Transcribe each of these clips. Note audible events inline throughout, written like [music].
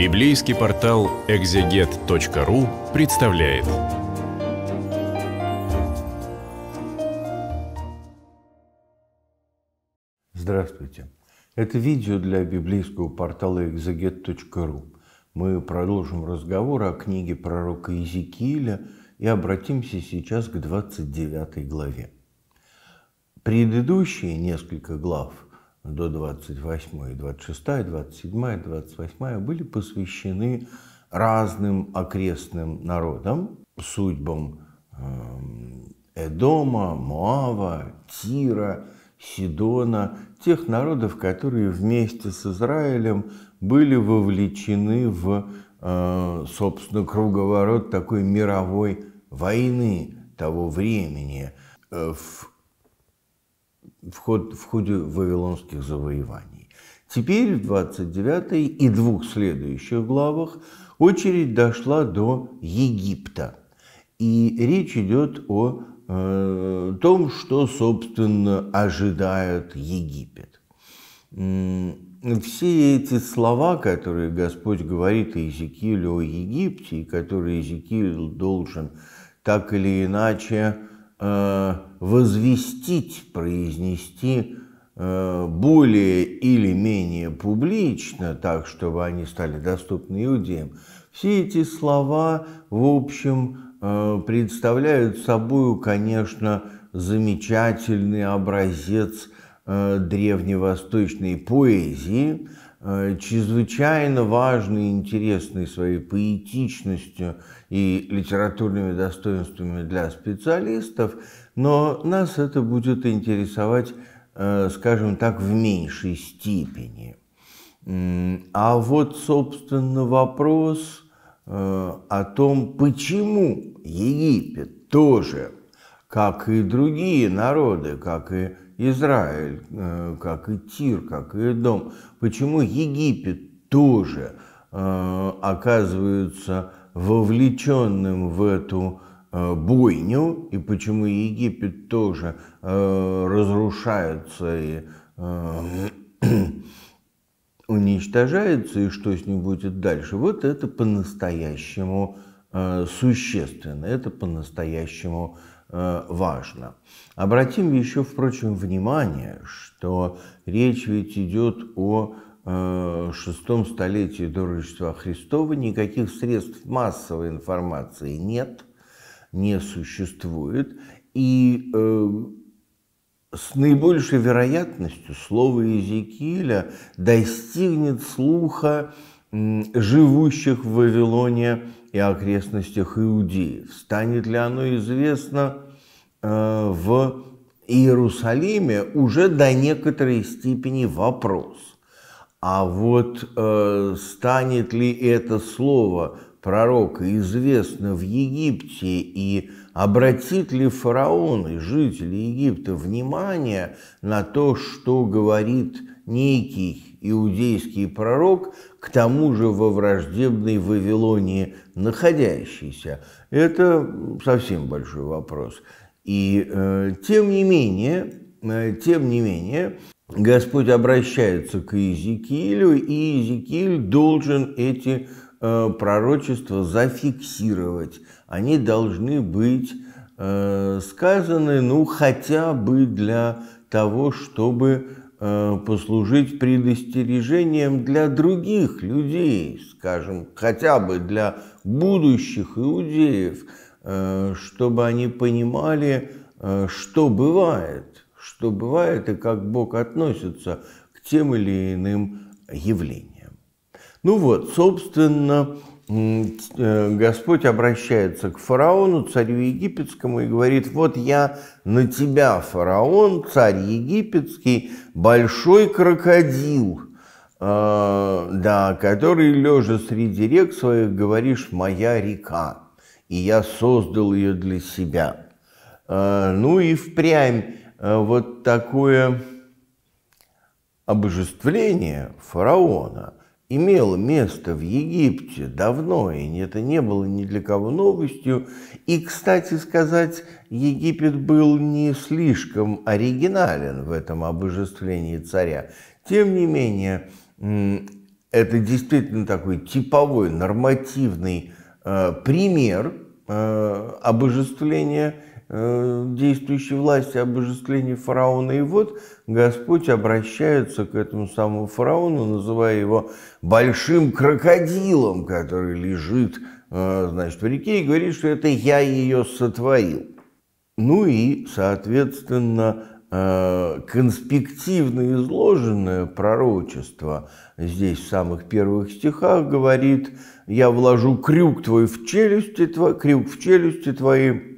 Библейский портал экзегет.ру представляет. Здравствуйте. Это видео для библейского портала экзегет.ру. Мы продолжим разговор о книге пророка Иезекииля и обратимся сейчас к 29 главе. Предыдущие несколько глав – до 28, 26, 27, 28 были посвящены разным окрестным народам, судьбам эм, Эдома, Моава, Тира, Сидона, тех народов, которые вместе с Израилем были вовлечены в, э, собственно, круговорот такой мировой войны того времени, э, в в, ход, в ходе вавилонских завоеваний. Теперь в 29 и двух следующих главах очередь дошла до Египта. И речь идет о э, том, что, собственно, ожидает Египет. Все эти слова, которые Господь говорит Иезекиилю о Египте, и которые Иезекииль должен так или иначе Э, возвестить, произнести э, более или менее публично, так, чтобы они стали доступны иудеям, все эти слова, в общем, э, представляют собой, конечно, замечательный образец древневосточной поэзии, Э, чрезвычайно важный и интересный своей поэтичностью и литературными достоинствами для специалистов, но нас это будет интересовать, э, скажем так, в меньшей степени. А вот, собственно, вопрос э, о том, почему Египет тоже, как и другие народы, как и Израиль, э, как и Тир, как и Дом. Почему Египет тоже э, оказывается вовлеченным в эту э, бойню, и почему Египет тоже разрушается и [clears throat] уничтожается, и что с ним будет дальше. Вот это по-настоящему существенно, это по-настоящему Э, важно. Обратим еще, впрочем, внимание, что речь ведь идет о э, шестом столетии до Рождества Христова никаких средств массовой информации нет, не существует. И э, с наибольшей вероятностью слово Иезекииля достигнет слуха живущих в Вавилоне и окрестностях иудеев. Станет ли оно известно э, в Иерусалиме уже до некоторой степени вопрос. А вот э, станет ли это слово пророка известно в Египте и обратит ли фараон и жители Египта внимание на то, что говорит некий иудейский пророк, к тому же во враждебной Вавилонии находящийся, это совсем большой вопрос. И э, тем не менее, э, тем не менее, Господь обращается к Иезекиилю, и Иезекииль должен эти э, пророчества зафиксировать. Они должны быть э, сказаны, ну, хотя бы для того, чтобы Э, послужить предостережением для других людей, скажем, хотя бы для будущих иудеев, э, чтобы они понимали, э, что бывает, что бывает и как Бог относится к тем или иным явлениям. Ну вот, собственно, Э, Господь обращается к фараону, царю египетскому, и говорит, вот я на тебя, фараон, царь египетский, большой крокодил, э, да, который, лежа среди рек своих, говоришь, моя река, и я создал ее для себя. Э, ну и впрямь э, вот такое обожествление фараона – имело место в Египте давно, и это не было ни для кого новостью. И, кстати сказать, Египет был не слишком оригинален в этом обожествлении царя. Тем не менее, это действительно такой типовой, нормативный э, пример э, обожествления Э, действующей власти обожествления фараона. И вот Господь обращается к этому самому фараону, называя его большим крокодилом, который лежит э, значит, в реке и говорит, что это я ее сотворил. Ну и, соответственно, э, конспективно изложенное пророчество здесь в самых первых стихах говорит «Я вложу крюк твой в челюсти, твои, крюк в челюсти твои,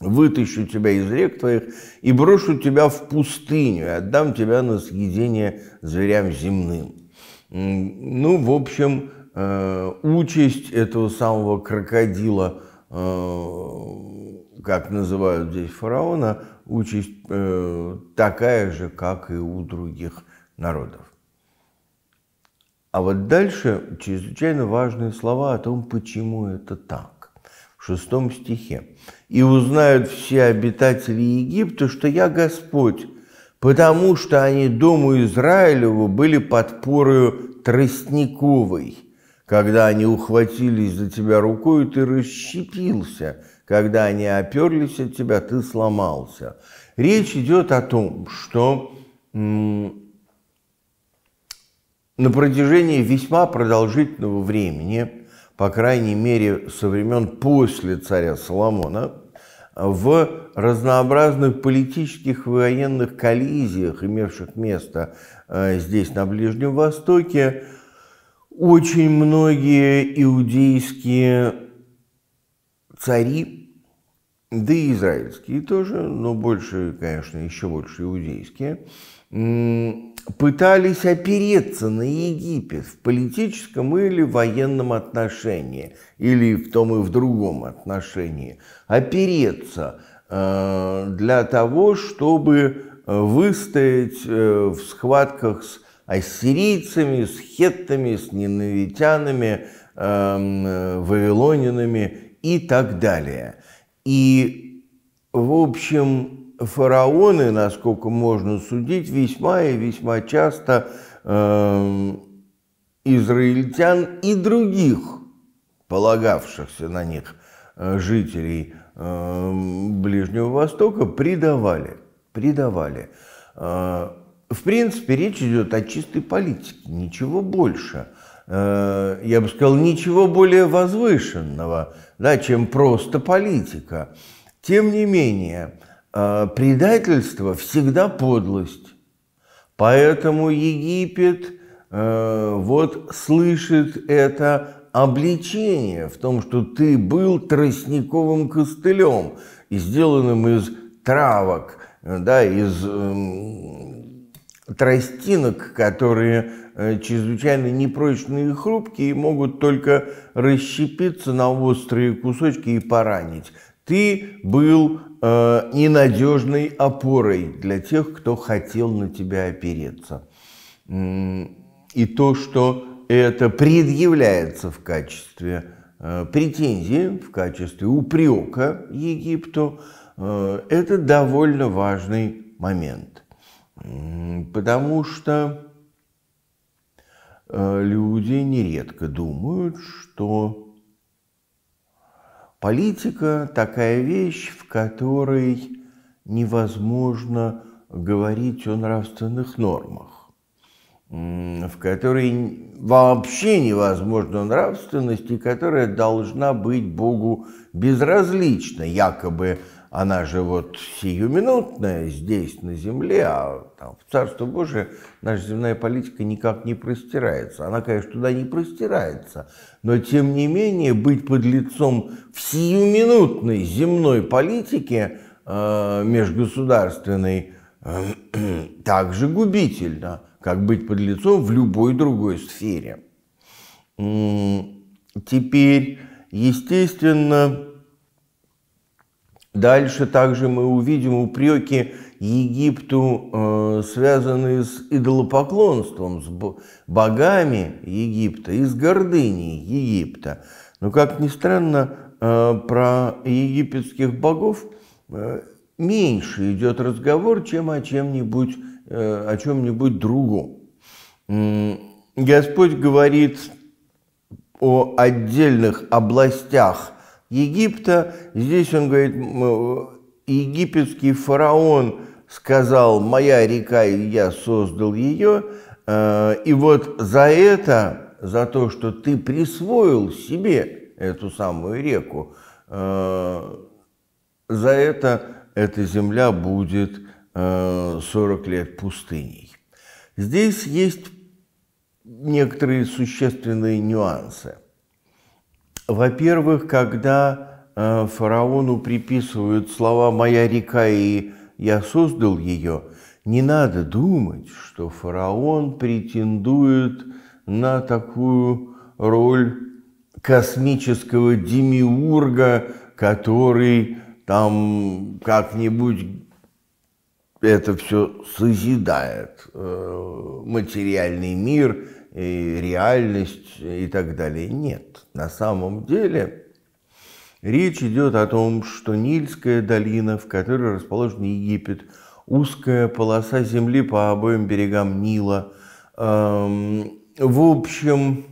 вытащу тебя из рек твоих и брошу тебя в пустыню, и отдам тебя на съедение зверям земным». Ну, в общем, э, участь этого самого крокодила, э, как называют здесь фараона, участь э, такая же, как и у других народов. А вот дальше чрезвычайно важные слова о том, почему это так шестом стихе. «И узнают все обитатели Египта, что я Господь, потому что они дому Израилеву были подпорою тростниковой. Когда они ухватились за тебя рукой, ты расщепился, когда они оперлись от тебя, ты сломался». Речь идет о том, что на протяжении весьма продолжительного времени по крайней мере, со времен после царя Соломона, в разнообразных политических и военных коллизиях, имевших место э, здесь, на Ближнем Востоке, очень многие иудейские цари, да и израильские тоже, но больше, конечно, еще больше иудейские, пытались опереться на Египет в политическом или военном отношении, или в том и в другом отношении, опереться э, для того, чтобы э, выстоять э, в схватках с ассирийцами, с хеттами, с ненавитянами, эм, вавилонинами и так далее. И, в общем, фараоны, насколько можно судить, весьма и весьма часто э, израильтян и других полагавшихся на них э, жителей э, Ближнего Востока предавали. предавали. Э, в принципе, речь идет о чистой политике, ничего больше. Э, я бы сказал, ничего более возвышенного, да, чем просто политика. Тем не менее, а, предательство всегда подлость. Поэтому Египет э, вот слышит это обличение в том, что ты был тростниковым костылем, и сделанным из травок, э, да, из эм, тростинок, которые э, чрезвычайно непрочные и хрупкие и могут только расщепиться на острые кусочки и поранить. Ты был э, ненадежной опорой для тех, кто хотел на тебя опереться. И то, что это предъявляется в качестве э, претензии, в качестве упрека Египту, э, это довольно важный момент. Потому что э, люди нередко думают, что Политика – такая вещь, в которой невозможно говорить о нравственных нормах, в которой вообще невозможна нравственность и которая должна быть Богу безразлична, якобы – она же вот сиюминутная здесь, на земле, а там, в Царство Божие наша земная политика никак не простирается. Она, конечно, туда не простирается, но тем не менее быть под лицом в сиюминутной земной политике э, межгосударственной э, [clears throat] же губительно, как быть под лицом в любой другой сфере. Теперь, естественно, Дальше также мы увидим упреки Египту, э, связанные с идолопоклонством, с богами Египта и с гордыней Египта. Но, как ни странно, э, про египетских богов э, меньше идет разговор, чем о чем-нибудь о чем-нибудь другом. Господь говорит о отдельных областях Египта. Здесь он говорит, э, египетский фараон сказал, моя река, и я создал ее, э, и вот за это, за то, что ты присвоил себе эту самую реку, э, за это эта земля будет 40 лет пустыней. Здесь есть некоторые существенные нюансы – во-первых, когда э, фараону приписывают слова «моя река» и «я создал ее», не надо думать, что фараон претендует на такую роль космического демиурга, который там как-нибудь это все созидает, э, материальный мир и реальность и так далее. Нет, на самом деле речь идет о том, что Нильская долина, в которой расположен Египет, узкая полоса земли по обоим берегам Нила, эм, в общем,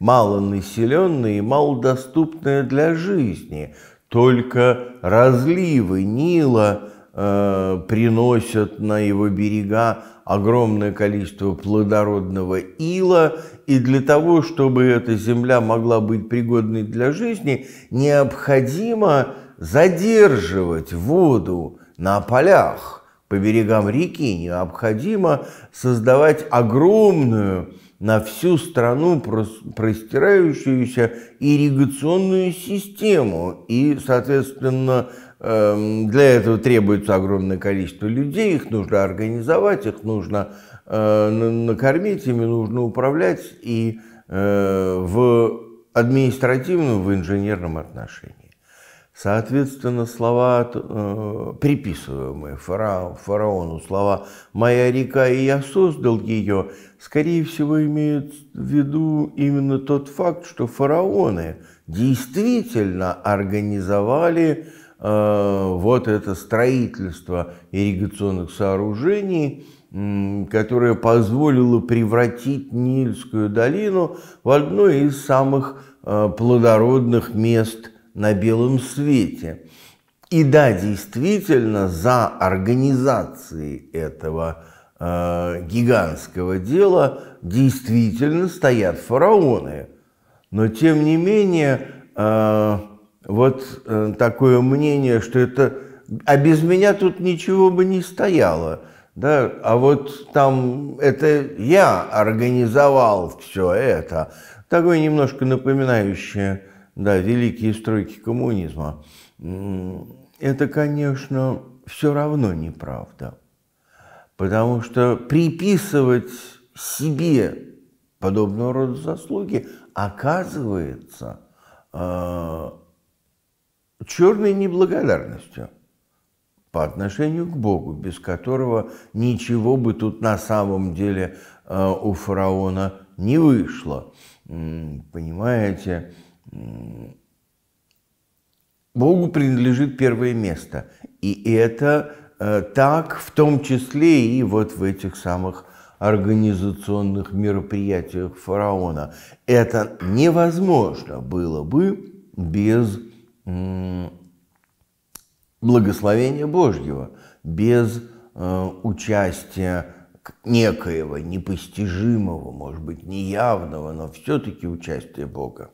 малонаселенная и малодоступная для жизни. Только разливы Нила э, – приносят на его берега огромное количество плодородного ила, и для того, чтобы эта земля могла быть пригодной для жизни, необходимо задерживать воду на полях по берегам реки, необходимо создавать огромную на всю страну простирающуюся ирригационную систему и, соответственно, Эм, для этого требуется огромное количество людей, их нужно организовать, их нужно э, накормить, ими нужно управлять и э, в административном, в инженерном отношении. Соответственно, слова, э, приписываемые фараону, слова «моя река, и я создал ее», скорее всего, имеют в виду именно тот факт, что фараоны действительно организовали Э, вот это строительство ирригационных сооружений, которое позволило превратить Нильскую долину в одно из самых э, плодородных мест на белом свете. И да, действительно, за организацией этого э, гигантского дела действительно стоят фараоны. Но тем не менее, э, вот э, такое мнение, что это... А без меня тут ничего бы не стояло. Да, а вот там это я организовал все это. Такое немножко напоминающее, да, великие стройки коммунизма. Это, конечно, все равно неправда. Потому что приписывать себе подобного рода заслуги, оказывается, э черной неблагодарностью по отношению к Богу, без которого ничего бы тут на самом деле э, у фараона не вышло. Понимаете, Богу принадлежит первое место. И это э, так в том числе и вот в этих самых организационных мероприятиях фараона. Это невозможно было бы без благословения Божьего, без э, участия некоего, непостижимого, может быть, неявного, но все-таки участия Бога.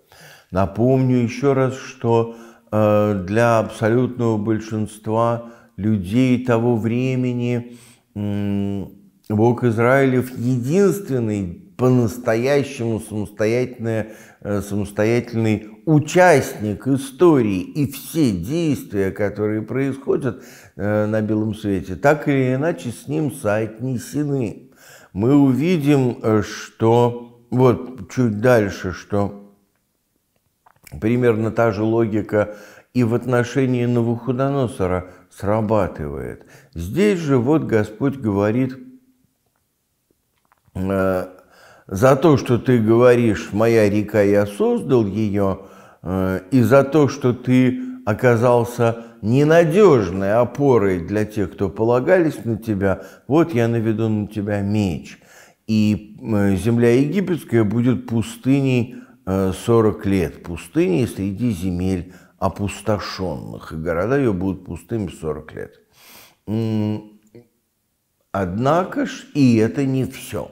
Напомню еще раз, что э, для абсолютного большинства людей того времени Бог Израилев единственный по-настоящему э, самостоятельный, самостоятельный участник истории и все действия, которые происходят э, на белом свете, так или иначе с ним соотнесены. Мы увидим, э, что вот чуть дальше, что примерно та же логика и в отношении Навуходоносора срабатывает. Здесь же вот Господь говорит э, за то, что ты говоришь, моя река, я создал ее, Э, и за то, что ты оказался ненадежной опорой для тех, кто полагались на тебя, вот я наведу на тебя меч. И э, земля египетская будет пустыней 40 э, лет, пустыней среди земель опустошенных, и города ее будут пустыми 40 лет. Однако ж и это не все,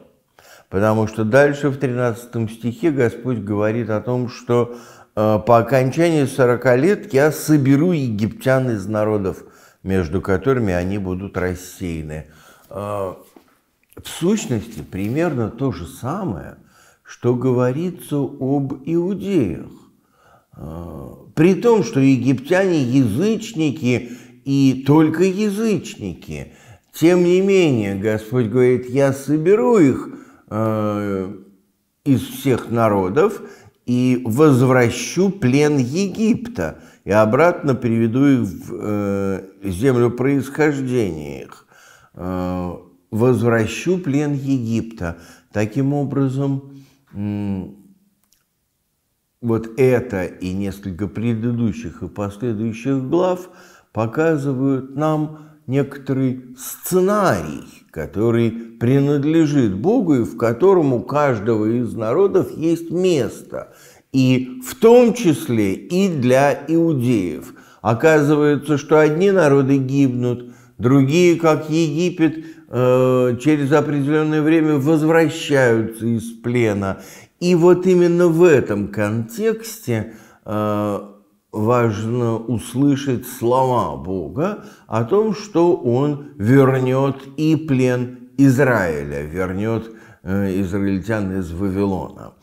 потому что дальше в 13 стихе Господь говорит о том, что Э, по окончании 40 лет я соберу египтян из народов, между которыми они будут рассеяны. Э, в сущности, примерно то же самое, что говорится об иудеях. Э, при том, что египтяне язычники и только язычники. Тем не менее, Господь говорит, я соберу их из всех народов и возвращу плен Египта, и обратно переведу их в э, землю происхождения их. Э, возвращу плен Египта. Таким образом, вот это и несколько предыдущих и последующих глав показывают нам некоторый сценарий который принадлежит Богу и в котором у каждого из народов есть место, и в том числе и для иудеев. Оказывается, что одни народы гибнут, другие, как Египет, э, через определенное время возвращаются из плена. И вот именно в этом контексте э, важно услышать слова Бога о том, что Он вернет и плен Израиля, вернет э, израильтян из Вавилона.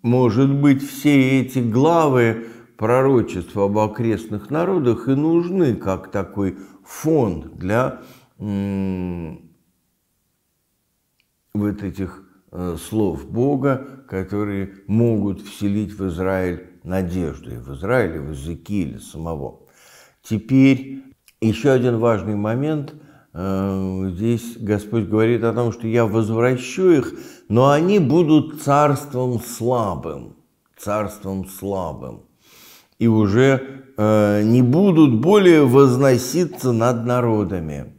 Может быть, все эти главы пророчества об окрестных народах и нужны как такой фон для вот этих э, слов Бога, которые могут вселить в Израиль надежду и в Израиле, и в Иезекииле самого. Теперь еще один важный момент. Э, здесь Господь говорит о том, что я возвращу их, но они будут царством слабым, царством слабым, и уже э, не будут более возноситься над народами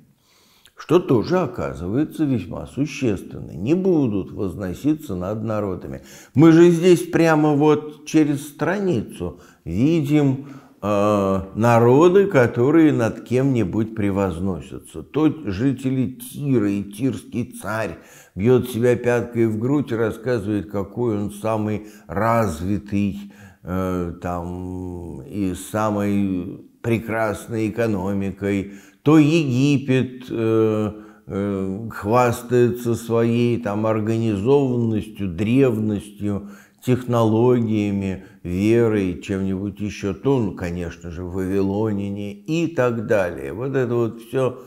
что тоже оказывается весьма существенно, не будут возноситься над народами. Мы же здесь прямо вот через страницу видим э, народы, которые над кем-нибудь превозносятся. То жители Тира и тирский царь бьет себя пяткой в грудь и рассказывает, какой он самый развитый э, там, и самой прекрасной экономикой, то Египет э, э, хвастается своей там организованностью, древностью, технологиями, верой, чем-нибудь еще, то, ну, конечно же, Вавилонине и так далее. Вот это вот все,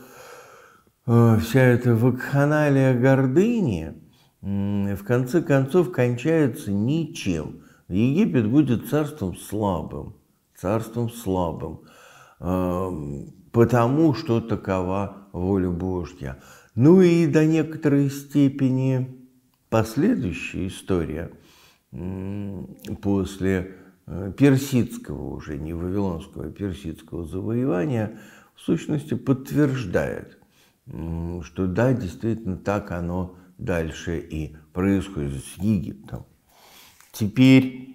э, вся эта вакханалия гордыни в конце концов кончается ничем. Египет будет царством слабым, царством слабым потому что такова воля Божья. Ну и до некоторой степени последующая история после э, персидского уже, не вавилонского, а персидского завоевания, в сущности подтверждает, что да, действительно так оно дальше и происходит с Египтом. Теперь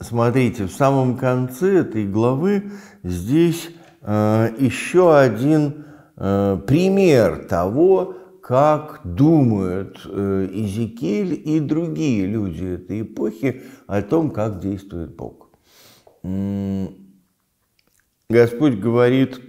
Смотрите, в самом конце этой главы здесь э, еще один э, пример того, как думают э, Изекиль и другие люди этой эпохи о том, как действует Бог. Господь говорит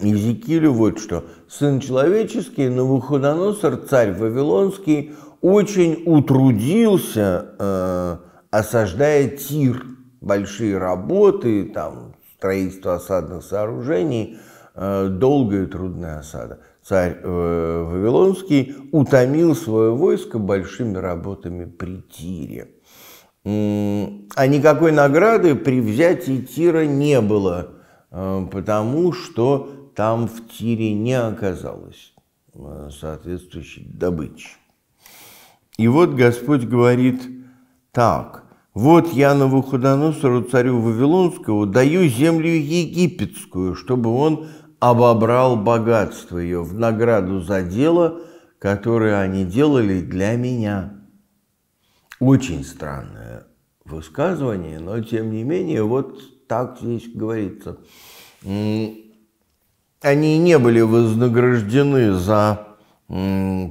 Иезекиилю вот что. «Сын человеческий, Навуходоносор, царь Вавилонский, очень утрудился э, осаждая Тир. Большие работы, там, строительство осадных сооружений, э, долгая и трудная осада. Царь э, Вавилонский утомил свое войско большими работами при Тире. А никакой награды при взятии Тира не было, э, потому что там в Тире не оказалось соответствующей добычи. И вот Господь говорит – так, вот я Навуходоносору, царю Вавилонскому, даю землю египетскую, чтобы он обобрал богатство ее в награду за дело, которое они делали для меня. Очень странное высказывание, но тем не менее вот так здесь говорится. Они не были вознаграждены за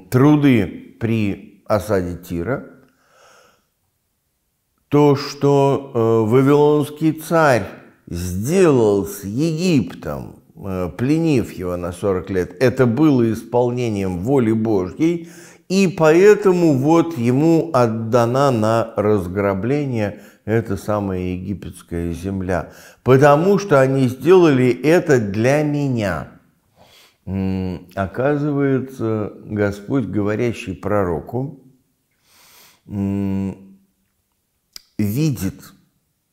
труды при осаде Тира – то, что э, Вавилонский царь сделал с Египтом, э, пленив его на 40 лет, это было исполнением воли Божьей, и поэтому вот ему отдана на разграбление эта самая египетская земля, потому что они сделали это для меня. Оказывается, Господь, говорящий пророку, видит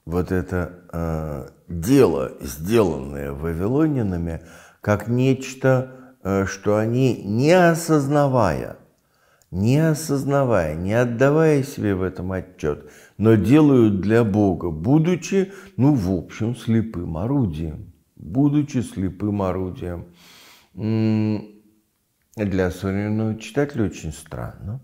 вот это э, дело, сделанное вавилонянами, как нечто, э, что они, не осознавая, не осознавая, не отдавая себе в этом отчет, но делают для Бога, будучи, ну, в общем, слепым орудием, будучи слепым орудием. Для современного читателя очень странно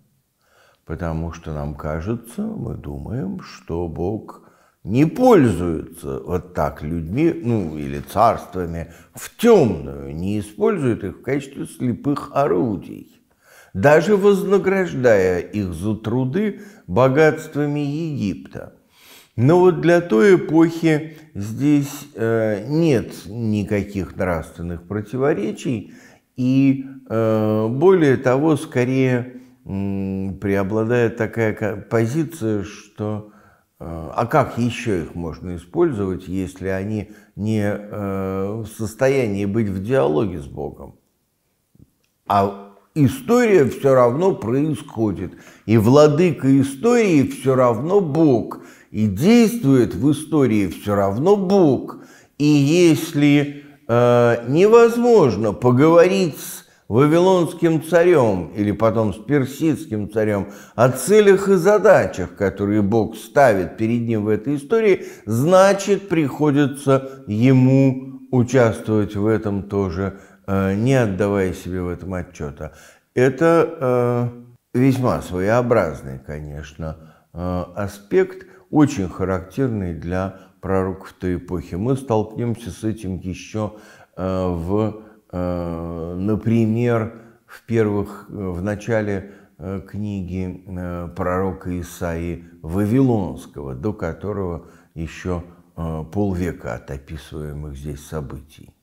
потому что нам кажется, мы думаем, что Бог не пользуется вот так людьми, ну или царствами в темную, не использует их в качестве слепых орудий, даже вознаграждая их за труды богатствами Египта. Но вот для той эпохи здесь э, нет никаких нравственных противоречий, и э, более того, скорее преобладает такая позиция, что э, а как еще их можно использовать, если они не э, в состоянии быть в диалоге с Богом? А история все равно происходит, и владыка истории все равно Бог, и действует в истории все равно Бог. И если э, невозможно поговорить с вавилонским царем или потом с персидским царем, о целях и задачах, которые Бог ставит перед ним в этой истории, значит, приходится ему участвовать в этом тоже, э, не отдавая себе в этом отчета. Это э, весьма своеобразный, конечно, э, аспект, очень характерный для пророков той эпохи. Мы столкнемся с этим еще в Э, например, в первых, э, в начале э, книги пророка Исаи Вавилонского, до которого еще полвека от описываемых здесь событий.